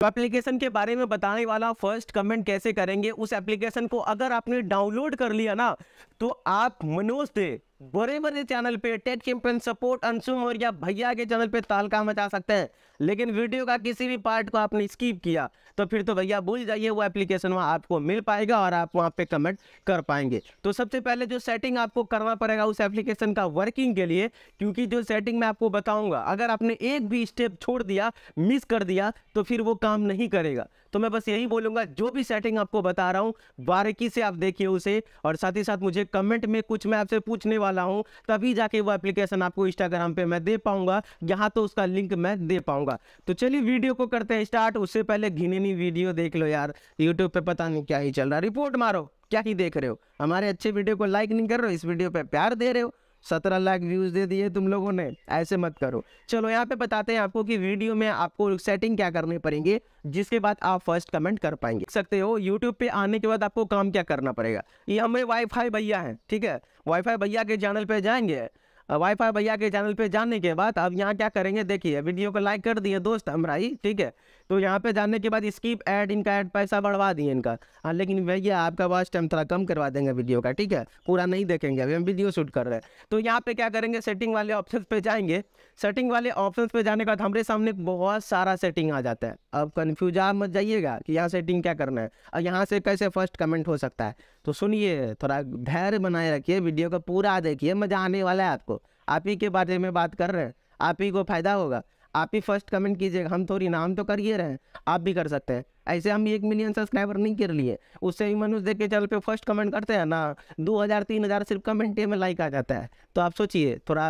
तो एप्लीकेशन के बारे में बताने वाला फर्स्ट कमेंट कैसे करेंगे उस एप्लीकेशन को अगर आपने डाउनलोड कर लिया ना तो आप मनोज थे बड़े बड़े चैनल पे टेट कैंपेन सपोर्ट अंशु और या भैया के चैनल पे तालका मचा सकते हैं लेकिन वीडियो का किसी भी पार्ट को आपने स्किप किया तो फिर तो भैया भूल जाइए वो एप्लीकेशन वहाँ आपको मिल पाएगा और आप वहाँ पे कमेंट कर पाएंगे तो सबसे पहले जो सेटिंग आपको करना पड़ेगा उस एप्लीकेशन का वर्किंग के लिए क्योंकि जो सेटिंग मैं आपको बताऊँगा अगर आपने एक भी स्टेप छोड़ दिया मिस कर दिया तो फिर वो काम नहीं करेगा तो मैं बस यही बोलूँगा जो भी सेटिंग आपको बता रहा हूँ बारीकी से आप देखिए उसे और साथ ही साथ मुझे कमेंट में कुछ मैं आपसे पूछने वाला हूँ तभी जाके वो एप्लीकेशन आपको इंस्टाग्राम पे मैं दे पाऊंगा यहाँ तो उसका लिंक मैं दे पाऊंगा तो चलिए वीडियो को करते हैं स्टार्ट उससे पहले घिनेनी वीडियो देख लो यार यूट्यूब पे पता नहीं क्या ही चल रहा रिपोर्ट मारो क्या ही देख रहे हो हमारे अच्छे वीडियो को लाइक नहीं कर रहे हो इस वीडियो पे प्यार दे रहे हो सत्रह लाख व्यूज़ दे दिए तुम लोगों ने ऐसे मत करो चलो यहाँ पे बताते हैं आपको कि वीडियो में आपको सेटिंग क्या करनी पड़ेंगे जिसके बाद आप फर्स्ट कमेंट कर पाएंगे सकते हो यूट्यूब पे आने के बाद आपको काम क्या करना पड़ेगा ये हमें वाईफाई भैया हैं ठीक है वाईफाई भैया के चैनल पर जाएंगे वाईफाई भैया के चैनल पे जाने के बाद अब यहाँ क्या करेंगे देखिए वीडियो को लाइक कर दिए दोस्त हमारा ही ठीक है तो यहाँ पे जाने के बाद स्कीप ऐड इनका ऐड पैसा बढ़वा दिए इनका हाँ लेकिन भैया आपका वॉच टाइम थोड़ा कम करवा देंगे वीडियो का ठीक है पूरा नहीं देखेंगे अभी हम वीडियो शूट कर रहे हैं तो यहाँ पे क्या करेंगे सेटिंग वाले ऑप्शन पे जाएंगे सेटिंग वाले ऑप्शन पे जाने के बाद हमारे सामने बहुत सारा सेटिंग आ जाता है अब कन्फ्यूज आप मत जाइएगा कि यहाँ सेटिंग क्या करना है और यहाँ से कैसे फर्स्ट कमेंट हो सकता है तो सुनिए थोड़ा धैर्य बनाए रखिए वीडियो का पूरा देखिए मजा आने वाला है आपको आप ही के बारे में बात कर रहे हैं आप ही को फायदा होगा आप ही फर्स्ट कमेंट कीजिएगा हम थोड़ी नाम तो कर ही रहे हैं आप भी कर सकते हैं ऐसे हम एक मिलियन सब्सक्राइबर नहीं कर लिए उससे भी मनुष्य देख के चैनल पे फर्स्ट कमेंट करते हैं ना दो हज़ार तीन हज़ार सिर्फ कमेंट में लाइक आ जाता है तो आप सोचिए थोड़ा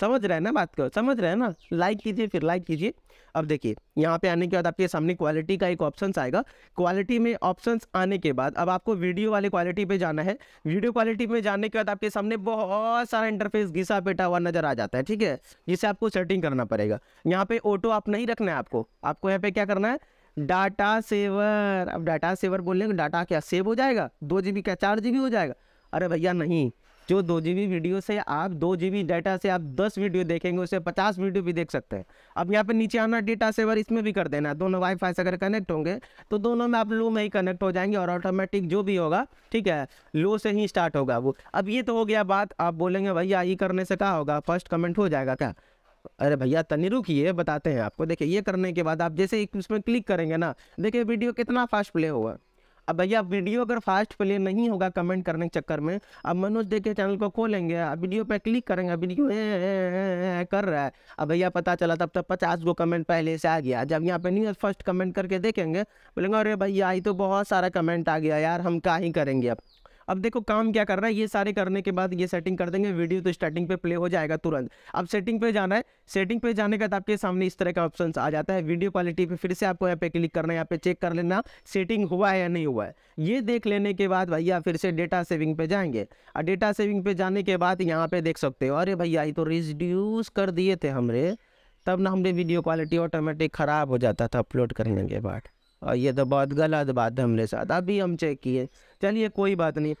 समझ रहे हैं ना बात को समझ रहे हैं ना लाइक कीजिए फिर लाइक कीजिए अब देखिए यहाँ पे आने के बाद आपके सामने क्वालिटी का एक ऑप्शन आएगा क्वालिटी में ऑप्शन आने के बाद अब आपको वीडियो वाले क्वालिटी पे जाना है वीडियो क्वालिटी में जाने के बाद आपके सामने बहुत सारा इंटरफेस घिसा पेटा हुआ नजर आ जाता है ठीक है जिसे आपको सेटिंग करना पड़ेगा यहाँ पे ऑटो आप नहीं रखना है आपको आपको यहाँ पे क्या करना है डाटा सेवर अब डाटा सेवर बोलने डाटा क्या सेव हो जाएगा दो जी क्या चार जी हो जाएगा अरे भैया नहीं जो दो जी वीडियो से आप दो जी डाटा से आप दस वीडियो देखेंगे उससे पचास वीडियो भी देख सकते हैं अब यहाँ पे नीचे आना डेटा सेवर इसमें भी कर देना दोनों वाईफाई से अगर कनेक्ट होंगे तो दोनों में आप लो में ही कनेक्ट हो जाएंगे और ऑटोमेटिक जो भी होगा ठीक है लो से ही स्टार्ट होगा वो अब ये तो हो गया बात आप बोलेंगे भैया ये करने से क्या होगा फर्स्ट कमेंट हो जाएगा क्या अरे भैया तनी रुकिए बताते हैं आपको देखिए ये करने के बाद आप जैसे उसमें क्लिक करेंगे ना देखिए वीडियो कितना फास्ट प्ले होगा अब भैया वीडियो अगर फास्ट प्ले नहीं होगा कमेंट करने के चक्कर में अब मनोज दे के चैनल को खोलेंगे अब वीडियो पर क्लिक करेंगे वीडियो ए, ए, ए, कर रहा है अब भैया पता चला तब तक पचास गो कमेंट पहले से आ गया जब यहाँ पे नहीं फर्स्ट कमेंट करके देखेंगे बोलेंगे अरे भैया आई तो बहुत सारा कमेंट आ गया यार हम का ही करेंगे अब अब देखो काम क्या कर रहा है ये सारे करने के बाद ये सेटिंग कर देंगे वीडियो तो स्टार्टिंग पे प्ले हो जाएगा तुरंत अब सेटिंग पे जाना है सेटिंग पे जाने के बाद आपके सामने इस तरह का ऑप्शन आ जाता है वीडियो क्वालिटी पे फिर से आपको यहाँ पे क्लिक करना है यहाँ पे चेक कर लेना सेटिंग हुआ है या नहीं हुआ है ये देख लेने के बाद भैया फिर से डेटा सेविंग पे जाएंगे और डेटा सेविंग पे जाने के बाद यहाँ पे देख सकते हो अरे भैया ये तो रिड्यूस कर दिए थे हमरे तब ना हमने वीडियो क्वालिटी ऑटोमेटिक ख़राब हो जाता था अपलोड करने के बाद ये तो बहुत गलत बात है हमारे साथ अभी हम चेक किए चलिए कोई बात नहीं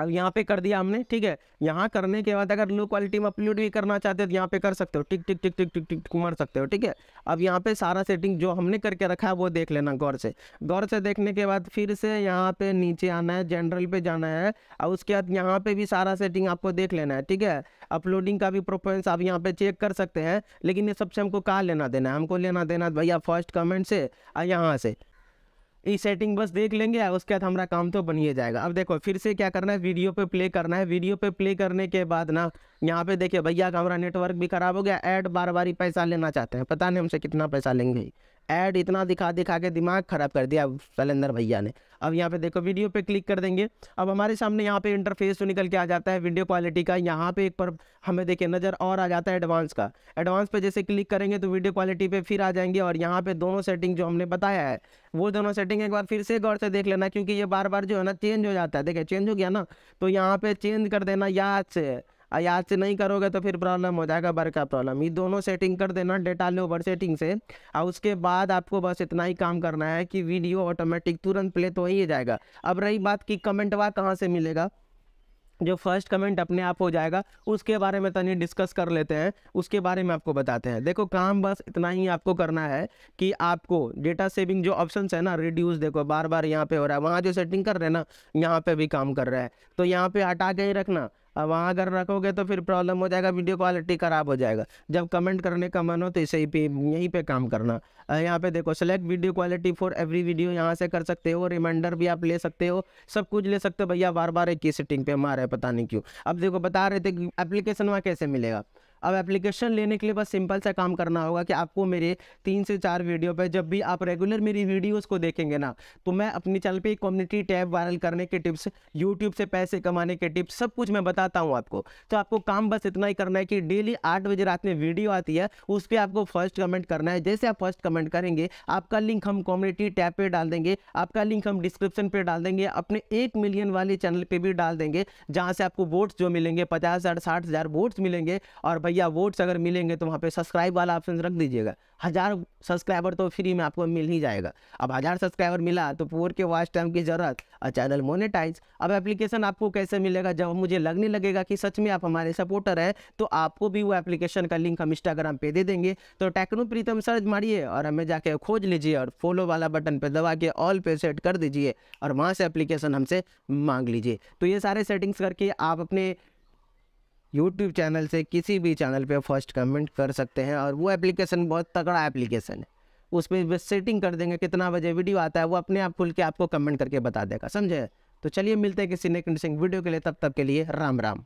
अब यहाँ पे कर दिया हमने ठीक है यहाँ करने के बाद अगर लो क्वालिटी में अपलोड भी करना चाहते हो तो यहाँ पे कर सकते हो टिक टिक टिक टिक टिक टिक मार सकते हो ठीक है अब यहाँ पे सारा सेटिंग जो हमने करके रखा है वो देख लेना गौर से गौर से देखने के बाद फिर से यहाँ पे नीचे आना है जनरल पे जाना है और उसके बाद यहाँ पे भी सारा सेटिंग आपको देख लेना है ठीक है अपलोडिंग का भी प्रोफेंस आप यहाँ पे चेक कर सकते हैं लेकिन ये सबसे हमको कहाँ लेना देना है हमको लेना देना भैया फर्स्ट कमेंट से और यहाँ से ये सेटिंग बस देख लेंगे उसके बाद हमारा काम तो बनिए जाएगा अब देखो फिर से क्या करना है वीडियो पे प्ले करना है वीडियो पे प्ले करने के बाद ना यहाँ पे देखिए भैया का हमारा नेटवर्क भी खराब हो गया ऐड बार बार ही पैसा लेना चाहते हैं पता नहीं हमसे कितना पैसा लेंगे ऐड इतना दिखा दिखा के दिमाग खराब कर दिया शैलेंद्र भैया ने अब यहाँ पे देखो वीडियो पे क्लिक कर देंगे अब हमारे सामने यहाँ पे इंटरफेस तो निकल के आ जाता है वीडियो क्वालिटी का यहाँ पे एक पर हमें देखिए नज़र और आ जाता है एडवांस का एडवांस पे जैसे क्लिक करेंगे तो वीडियो क्वालिटी पे फिर आ जाएंगे और यहाँ पे दोनों सेटिंग जो हमने बताया है वो दोनों सेटिंग एक बार फिर से गौर से देख लेना क्योंकि ये बार बार जो है ना चेंज हो जाता है देखिए चेंज हो गया ना तो यहाँ पर चेंज कर देना याद से याद से नहीं करोगे तो फिर प्रॉब्लम हो जाएगा बर का प्रॉब्लम ये दोनों सेटिंग कर देना डेटा लोवर सेटिंग से और उसके बाद आपको बस इतना ही काम करना है कि वीडियो ऑटोमेटिक तुरंत प्ले तो हो ही जाएगा अब रही बात कि कमेंटवा कहाँ से मिलेगा जो फर्स्ट कमेंट अपने आप हो जाएगा उसके बारे में तनि डिस्कस कर लेते हैं उसके बारे में आपको बताते हैं देखो काम बस इतना ही आपको करना है कि आपको डेटा सेविंग जो ऑप्शन है ना रिड्यूस देखो बार बार यहाँ पे हो रहा है वहाँ जो सेटिंग कर रहे हैं ना यहाँ पे भी काम कर रहा है तो यहाँ पे हटा के ही रखना अब वहाँ अगर रखोगे तो फिर प्रॉब्लम हो जाएगा वीडियो क्वालिटी ख़राब हो जाएगा जब कमेंट करने का मन हो तो इसे पे यहीं पे काम करना यहाँ पे देखो select video quality for every video यहाँ से कर सकते हो रिमाइंडर भी आप ले सकते हो सब कुछ ले सकते हो भैया बार बार एक ही सेटिंग पे मारे पता नहीं क्यों अब देखो बता रहे थे कि एप्लीकेशन वहाँ कैसे मिलेगा अब एप्लीकेशन लेने के लिए बस सिंपल सा काम करना होगा कि आपको मेरे तीन से चार वीडियो पर जब भी आप रेगुलर मेरी वीडियोज़ को देखेंगे ना तो मैं अपने चैनल पर कम्युनिटी टैब वायरल करने के टिप्स यूट्यूब से पैसे कमाने के टिप्स सब कुछ मैं बताता हूँ आपको तो आपको काम बस इतना ही करना है कि डेली आठ बजे रात में वीडियो आती है उस पर आपको फर्स्ट कमेंट करना है जैसे आप फर्स्ट कमेंट करेंगे आपका लिंक हम कम्युनिटी टैब पर डाल देंगे आपका लिंक हम डिस्क्रिप्शन पर डाल देंगे अपने एक मिलियन वाले चैनल पर भी डाल देंगे जहाँ से आपको वोट्स जो मिलेंगे पचास हज़ार साठ हज़ार वोट्स मिलेंगे और भैया या वोट्स अगर मिलेंगे तो वहाँ पे सब्सक्राइब वाला ऑप्शन रख दीजिएगा हज़ार सब्सक्राइबर तो फ्री में आपको मिल ही जाएगा अब हज़ार सब्सक्राइबर मिला तो पोर के वॉच टाइम की ज़रूरत और चैनल मोनेटाइज अब एप्लीकेशन आपको कैसे मिलेगा जब मुझे लगने लगेगा कि सच में आप हमारे सपोर्टर हैं तो आपको भी वो एप्लीकेशन का लिंक हम इंस्टाग्राम पर दे देंगे तो टेक्नो प्रीतम सर्च मारिए और हमें जाके खोज लीजिए और फॉलो वाला बटन पर दबा के ऑल पे सेट कर दीजिए और वहाँ से एप्लीकेशन हमसे मांग लीजिए तो ये सारे सेटिंग्स करके आप अपने यूट्यूब चैनल से किसी भी चैनल पे फर्स्ट कमेंट कर सकते हैं और वो एप्लीकेशन बहुत तगड़ा एप्लीकेशन है उस पर सेटिंग कर देंगे कितना बजे वीडियो आता है वो अपने आप खुल के आपको कमेंट करके बता देगा समझे तो चलिए मिलते हैं किसी नेक्स्ट वीडियो के लिए तब तक के लिए राम राम